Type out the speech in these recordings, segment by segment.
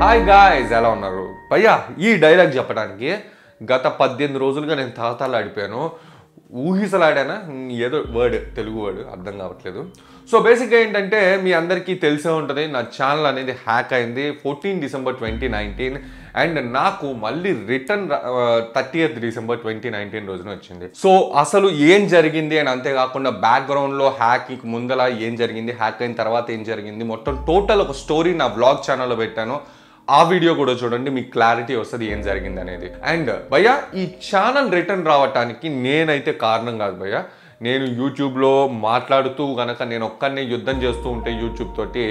hi guys ఎలా ఉన్నారు భయ్యా ఈ డైలాగ్ చెప్పడానికి గత పద్దెనిమిది రోజులుగా నేను తహతాలాడిపోయాను ఊహిసలాడానా ఏదో వర్డ్ తెలుగు వర్డ్ అర్థం కావట్లేదు సో బేసిక్గా ఏంటంటే మీ అందరికీ తెలిసే ఉంటుంది నా ఛానల్ అనేది హ్యాక్ అయింది fourteen December twenty nineteen and నాకు మళ్ళీ return thirty eighth December twenty nineteen రోజున వచ్చింది సో అసలు ఏం జరిగింది అని అంతేకాకుండా బ్యాక్గ్రౌండ్లో హ్యాక్ ముందల ఏం జరిగింది హ్యాక్ అయిన తర్వాత ఏం జరిగింది మొత్తం టోటల్ ఒక స్టోరీ నా బ్లాగ్ ఛానల్లో పెట్టాను ఆ వీడియో కూడా చూడండి మీకు క్లారిటీ వస్తుంది ఏం జరిగింది అనేది అండ్ భయ్య ఈ ఛానల్ రిటర్న్ రావటానికి నేనైతే కారణం కాదు భయ్య నేను యూట్యూబ్లో మాట్లాడుతూ గనక నేను ఒక్కనే యుద్ధం చేస్తూ ఉంటే యూట్యూబ్ తోటి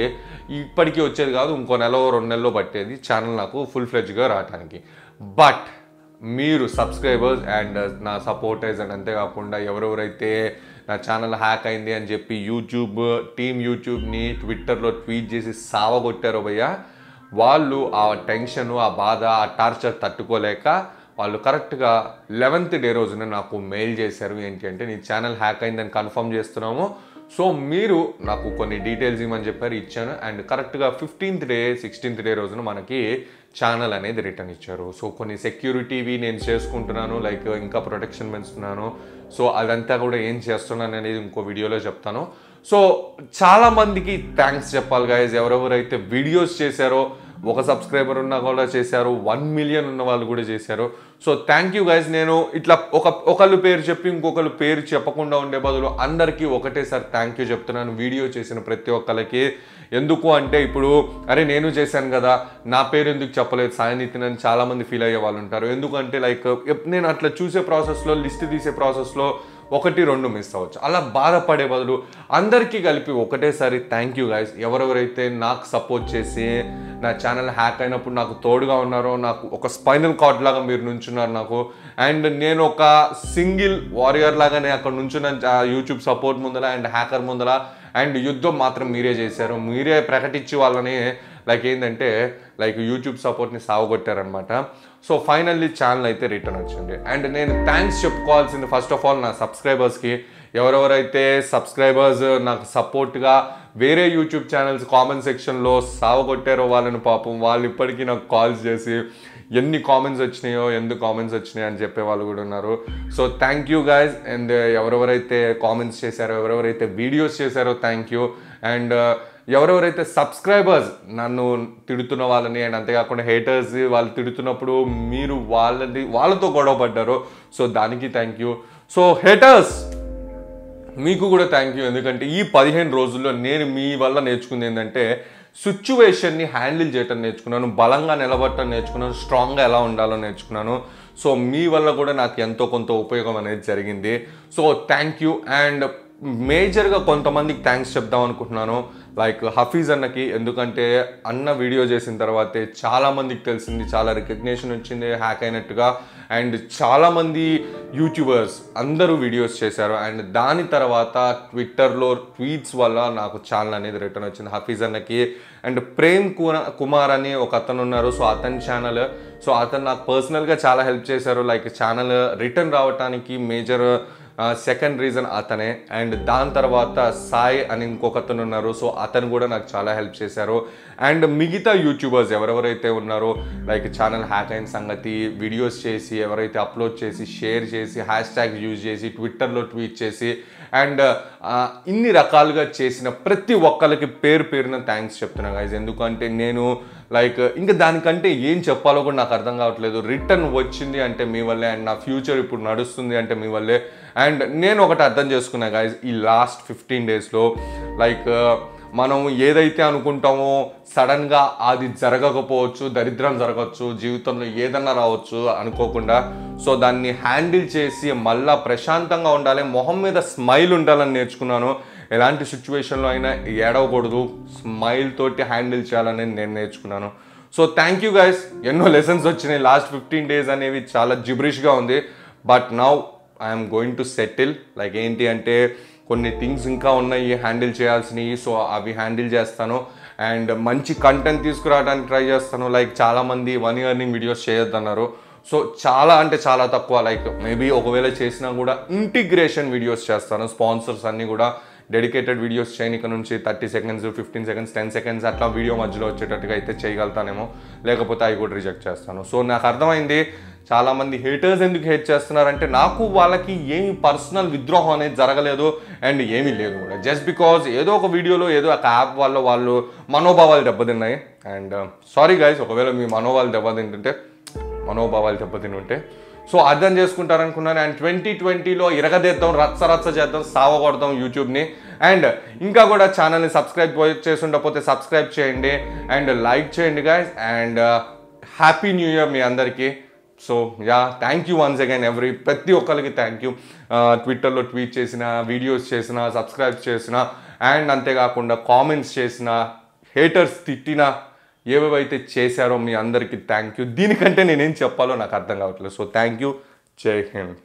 ఇప్పటికీ వచ్చేది కాదు ఇంకో నెల రెండు నెలలో పట్టేది ఛానల్ నాకు ఫుల్ ఫ్లెడ్జ్గా రావటానికి బట్ మీరు సబ్స్క్రైబర్స్ అండ్ uh, నా సపోర్టర్స్ అండ్ అంతేకాకుండా ఎవరెవరైతే నా ఛానల్ హ్యాక్ అయింది అని చెప్పి యూట్యూబ్ టీమ్ యూట్యూబ్ని ట్విట్టర్లో ట్వీట్ చేసి సావగొట్టారో భయ్యా వాళ్ళు ఆ టెన్షన్ ఆ బాధ ఆ టార్చర్ తట్టుకోలేక వాళ్ళు కరెక్ట్గా లెవెన్త్ డే రోజున నాకు మెయిల్ చేశారు ఏంటి అంటే నీ ఛానల్ హ్యాక్ అయిందని కన్ఫర్మ్ చేస్తున్నాము సో మీరు నాకు కొన్ని డీటెయిల్స్ ఇవ్వమని చెప్పారు ఇచ్చాను అండ్ కరెక్ట్గా ఫిఫ్టీన్త్ డే సిక్స్టీన్త్ డే రోజున మనకి ఛానల్ అనేది రిటర్న్ ఇచ్చారు సో కొన్ని సెక్యూరిటీవి నేను చేసుకుంటున్నాను లైక్ ఇంకా ప్రొటెక్షన్ పెంచుతున్నాను సో అదంతా కూడా ఏం చేస్తున్నాను అనేది ఇంకో వీడియోలో చెప్తాను సో చాలామందికి థ్యాంక్స్ చెప్పాలి గాయస్ ఎవరెవరైతే వీడియోస్ చేశారో ఒక సబ్స్క్రైబర్ ఉన్న కూడా చేశారు వన్ మిలియన్ ఉన్న వాళ్ళు కూడా చేశారు సో థ్యాంక్ యూ గైజ్ నేను ఇట్లా ఒక ఒకళ్ళు పేరు చెప్పి ఇంకొకళ్ళు పేరు చెప్పకుండా ఉండే బదులు అందరికీ ఒకటేసారి థ్యాంక్ యూ చెప్తున్నాను వీడియో చేసిన ప్రతి ఒక్కరికి ఎందుకు అంటే ఇప్పుడు అరే నేను చేశాను కదా నా పేరు ఎందుకు చెప్పలేదు సాయనితిన్ అని చాలామంది ఫీల్ అయ్యే వాళ్ళు ఉంటారు ఎందుకంటే లైక్ నేను అట్లా చూసే ప్రాసెస్లో లిస్ట్ తీసే ప్రాసెస్లో ఒకటి రెండు మిస్ అవ్వచ్చు అలా బాధపడే బదులు అందరికీ కలిపి ఒకటేసారి థ్యాంక్ యూ గైస్ ఎవరెవరైతే నాకు సపోర్ట్ చేసి నా ఛానల్ హ్యాక్ అయినప్పుడు నాకు తోడుగా ఉన్నారు నాకు ఒక స్పైనల్ కార్డ్ లాగా మీరు నుంచున్నారు నాకు అండ్ నేను ఒక సింగిల్ వారియర్ లాగానే అక్కడ నుంచి యూట్యూబ్ సపోర్ట్ ముందర అండ్ హ్యాకర్ ముందర అండ్ యుద్ధం మాత్రం మీరే చేశారు మీరే ప్రకటించి వాళ్ళని లైక్ ఏంటంటే లైక్ యూట్యూబ్ సపోర్ట్ని సాగుగొట్టారనమాట సో ఫైనల్లీ ఛానల్ అయితే రిటర్న్ వచ్చింది అండ్ నేను థ్యాంక్స్ చెప్పుకోవాల్సింది ఫస్ట్ ఆఫ్ ఆల్ నా సబ్స్క్రైబర్స్కి ఎవరెవరైతే సబ్స్క్రైబర్స్ నాకు సపోర్ట్గా వేరే యూట్యూబ్ ఛానల్స్ కామెంట్ సెక్షన్లో సావగొట్టారో వాళ్ళని పాపం వాళ్ళు ఇప్పటికీ నాకు కాల్స్ చేసి ఎన్ని కామెంట్స్ వచ్చినాయో ఎందుకు కామెంట్స్ వచ్చినాయో అని చెప్పే వాళ్ళు కూడా ఉన్నారు so thank you guys and ఎవరెవరైతే కామెంట్స్ చేశారో ఎవరెవరైతే వీడియోస్ చేశారో థ్యాంక్ యూ అండ్ ఎవరెవరైతే సబ్స్క్రైబర్స్ నన్ను తిడుతున్న వాళ్ళని అండ్ అంతేకాకుండా హేటర్స్ వాళ్ళు తిడుతున్నప్పుడు మీరు వాళ్ళని వాళ్ళతో గొడవ పడ్డారు సో దానికి థ్యాంక్ యూ సో హేటర్స్ మీకు కూడా థ్యాంక్ యూ ఎందుకంటే ఈ పదిహేను రోజుల్లో నేను మీ వల్ల నేర్చుకుంది ఏంటంటే సిచ్యువేషన్ని హ్యాండిల్ చేయటం నేర్చుకున్నాను బలంగా నిలబడటం నేర్చుకున్నాను స్ట్రాంగ్గా ఎలా ఉండాలో నేర్చుకున్నాను సో మీ వల్ల కూడా నాకు ఎంతో కొంత ఉపయోగం అనేది జరిగింది సో థ్యాంక్ యూ అండ్ మేజర్గా కొంతమందికి థ్యాంక్స్ చెప్దాం అనుకుంటున్నాను లైక్ హఫీజ్ అన్నకి ఎందుకంటే అన్న వీడియో చేసిన తర్వాతే చాలామందికి తెలిసింది చాలా రికగ్నేషన్ వచ్చింది హ్యాక్ అయినట్టుగా అండ్ చాలామంది యూట్యూబర్స్ అందరూ వీడియోస్ చేశారు అండ్ దాని తర్వాత ట్విట్టర్లో ట్వీట్స్ వల్ల నాకు ఛానల్ అనేది రిటర్న్ వచ్చింది హఫీజ్ అన్నకి అండ్ ప్రేమ్ కుమార్ అని ఒక అతను ఉన్నారు సో అతని ఛానల్ సో అతను నాకు పర్సనల్గా చాలా హెల్ప్ చేశారు లైక్ ఛానల్ రిటర్న్ రావడానికి మేజర్ సెకండ్ రీజన్ అతనే అండ్ దాని తర్వాత సాయి అని ఇంకొకతను ఉన్నారు సో అతను కూడా నాకు చాలా హెల్ప్ చేశారు అండ్ మిగతా యూట్యూబర్స్ ఎవరెవరైతే ఉన్నారో లైక్ ఛానల్ హ్యాక్ అయిన సంగతి వీడియోస్ చేసి ఎవరైతే అప్లోడ్ చేసి షేర్ చేసి హ్యాష్ ట్యాగ్ యూజ్ చేసి ట్విట్టర్లో ట్వీట్ చేసి అండ్ ఇన్ని రకాలుగా చేసిన ప్రతి ఒక్కరికి పేరు పేరున థ్యాంక్స్ చెప్తున్నాను గైజ్ ఎందుకంటే నేను లైక్ ఇంకా దానికంటే ఏం చెప్పాలో కూడా నాకు అర్థం కావట్లేదు రిటర్న్ వచ్చింది అంటే మీ వల్లే అండ్ నా ఫ్యూచర్ ఇప్పుడు నడుస్తుంది అంటే మీ వల్లే అండ్ నేను ఒకటి అర్థం చేసుకున్నా గాయస్ ఈ లాస్ట్ ఫిఫ్టీన్ డేస్లో లైక్ మనం ఏదైతే అనుకుంటామో సడన్గా అది జరగకపోవచ్చు దరిద్రం జరగవచ్చు జీవితంలో ఏదన్నా రావచ్చు అనుకోకుండా సో దాన్ని హ్యాండిల్ చేసి మళ్ళీ ప్రశాంతంగా ఉండాలి మొహం మీద స్మైల్ ఉండాలని నేర్చుకున్నాను ఎలాంటి సిచ్యువేషన్లో అయినా ఏడవకూడదు స్మైల్ తోటి హ్యాండిల్ చేయాలని నేను నేర్చుకున్నాను సో థ్యాంక్ యూ గైస్ ఎన్నో లెసన్స్ వచ్చినాయి లాస్ట్ ఫిఫ్టీన్ డేస్ అనేవి చాలా జిబ్రిష్గా ఉంది but now I'm going to settle like ఏంటి అంటే కొన్ని థింగ్స్ ఇంకా ఉన్నాయి హ్యాండిల్ చేయాల్సినవి సో అవి హ్యాండిల్ చేస్తాను అండ్ మంచి కంటెంట్ తీసుకురావడానికి ట్రై చేస్తాను లైక్ చాలామంది వన్ ఇయర్నింగ్ వీడియోస్ చేయొద్దన్నారు సో చాలా అంటే చాలా తక్కువ లైక్ మేబీ ఒకవేళ చేసినా కూడా ఇంటిగ్రేషన్ వీడియోస్ చేస్తాను స్పాన్సర్స్ అన్నీ కూడా డెడికేటెడ్ వీడియోస్ చేయని ఇక్కడ నుంచి thirty seconds fifteen seconds ten seconds అట్లా వీడియో మధ్యలో వచ్చేటట్టుగా అయితే చేయగలుగుతానేమో లేకపోతే అవి కూడా రిజెక్ట్ చేస్తాను సో నాకు అర్థమైంది చాలామంది హేటర్స్ ఎందుకు హేట్ చేస్తున్నారంటే నాకు వాళ్ళకి ఏమి పర్సనల్ విద్రోహం అనేది జరగలేదు అండ్ ఏమీ లేదు కూడా జస్ట్ బికాజ్ ఏదో ఒక వీడియోలో ఏదో ఒక యాప్ వల్ల వాళ్ళు మనోభావాలు దెబ్బతిన్నాయి అండ్ సారీ గైస్ ఒకవేళ మీ మనోభావాలు దెబ్బతింటుంటే మనోభావాలు దెబ్బతిని ఉంటే సో అర్థం చేసుకుంటారనుకున్నాను అండ్ ట్వంటీ ట్వంటీలో ఇరగదేద్దాం రచ్చ రచ్చ చేద్దాం సావగొడదాం యూట్యూబ్ని అండ్ ఇంకా కూడా ఛానల్ని సబ్స్క్రైబ్ చేసి ఉండకపోతే సబ్స్క్రైబ్ చేయండి అండ్ లైక్ చేయండి guys and happy new year మీ అందరికీ so ya thank you once again every ప్రతి ఒక్కరికి థ్యాంక్ యూ ట్విట్టర్లో ట్వీట్ చేసిన వీడియోస్ చేసిన సబ్స్క్రైబ్ చేసిన అండ్ అంతేకాకుండా కామెంట్స్ చేసిన హేటర్స్ తిట్టిన ఏవేవైతే చేశారో మీ అందరికీ థ్యాంక్ యూ దీనికంటే నేనేం చెప్పాలో నాకు అర్థం కావట్లేదు సో థ్యాంక్ యూ జై హింద్